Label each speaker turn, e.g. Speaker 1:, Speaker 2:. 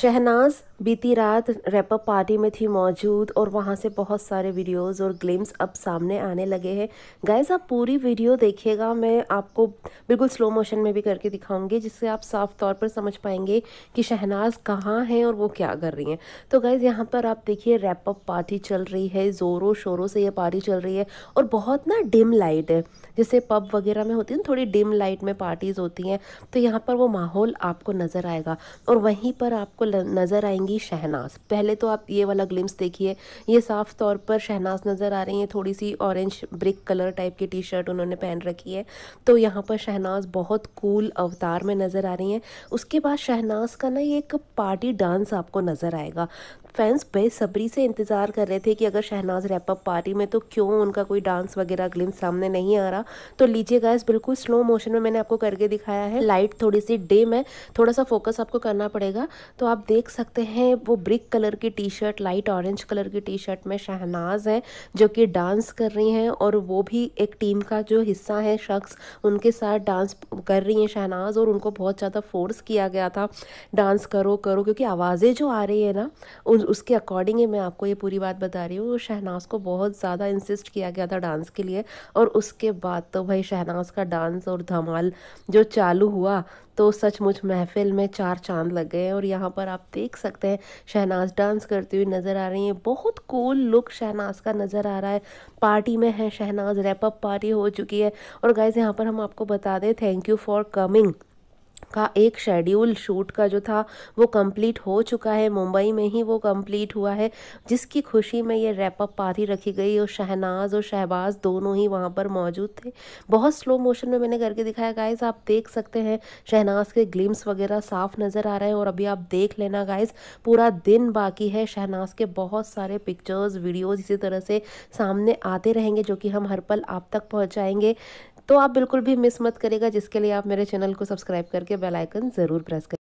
Speaker 1: शहनाज बीती रात wrap up party में थी मौजूद और वहाँ से बहुत सारे वीडियोस और ग्लिम्स अब सामने आने लगे हैं गाइज़ आप पूरी वीडियो देखिएगा मैं आपको बिल्कुल स्लो मोशन में भी करके दिखाऊंगी जिससे आप साफ तौर पर समझ पाएंगे कि शहनाज कहाँ हैं और वो क्या कर रही हैं तो गाइज़ यहाँ पर आप देखिए रैपअप पार्टी चल रही है ज़ोरों शोरों से यह पार्टी चल रही है और बहुत ना डिम लाइट है जैसे पब वगैरह में होती है ना थोड़ी डिम लाइट में पार्टीज़ होती हैं तो यहाँ पर वो माहौल आपको नज़र आएगा और वहीं पर आप आपको नज़र आएंगी शहनाज पहले तो आप ये वाला ग्लिम्स देखिए ये साफ तौर पर शहनाज नज़र आ रही है थोड़ी सी ऑरेंज ब्रिक कलर टाइप की टी शर्ट उन्होंने पहन रखी है तो यहाँ पर शहनाज बहुत कूल अवतार में नज़र आ रही हैं उसके बाद शहनाज का ना ये एक पार्टी डांस आपको नज़र आएगा फैंस बेसब्री से इंतज़ार कर रहे थे कि अगर शहनाज रैपअप पार्टी में तो क्यों उनका कोई डांस वगैरह ग्लिम्स सामने नहीं आ रहा तो लीजिए गाइस बिल्कुल स्लो मोशन में मैंने आपको करके दिखाया है लाइट थोड़ी सी डिम है थोड़ा सा फोकस आपको करना पड़ेगा तो आप देख सकते हैं वो ब्रिक कलर की T shirt light orange colour की टी शर्ट में शहनाज हैं जो कि डांस कर रही हैं और वो भी एक टीम का जो हिस्सा है शख्स उनके साथ डांस कर रही हैं शहनाज और उनको बहुत ज़्यादा फोर्स किया गया था डांस करो करो क्योंकि आवाज़ें जो आ रही है ना उसके अकॉर्डिंग ही मैं आपको ये पूरी बात बता रही हूँ शहनाज को बहुत ज़्यादा इंसिस्ट किया गया था डांस के लिए और उसके बाद तो भाई शहनाज का डांस और धमाल जो चालू हुआ तो सचमुच महफिल में चार चांद लग गए हैं और यहाँ पर आप देख सकते हैं शहनाज डांस करती हुई नज़र आ रही है बहुत कूल लुक शहनाज का नज़र आ रहा है पार्टी में है शहनाज रैपअप पार्टी हो चुकी है और गाइज यहाँ पर हम आपको बता दें थैंक यू फॉर कमिंग का एक शेड्यूल शूट का जो था वो कंप्लीट हो चुका है मुंबई में ही वो कंप्लीट हुआ है जिसकी खुशी में ये रैप अप पार्टी रखी गई और शहनाज और शहबाज दोनों ही वहाँ पर मौजूद थे बहुत स्लो मोशन में मैंने करके दिखाया गाइज आप देख सकते हैं शहनाज के ग्लिम्स वगैरह साफ नज़र आ रहे हैं और अभी आप देख लेना गाइज पूरा दिन बाकी है शहनाज के बहुत सारे पिक्चर्स वीडियोज़ इसी तरह से सामने आते रहेंगे जो कि हम हर पल आप तक पहुँचाएंगे तो आप बिल्कुल भी मिस मत करेगा जिसके लिए आप मेरे चैनल को सब्सक्राइब करके बेलाइकन ज़रूर प्रेस करें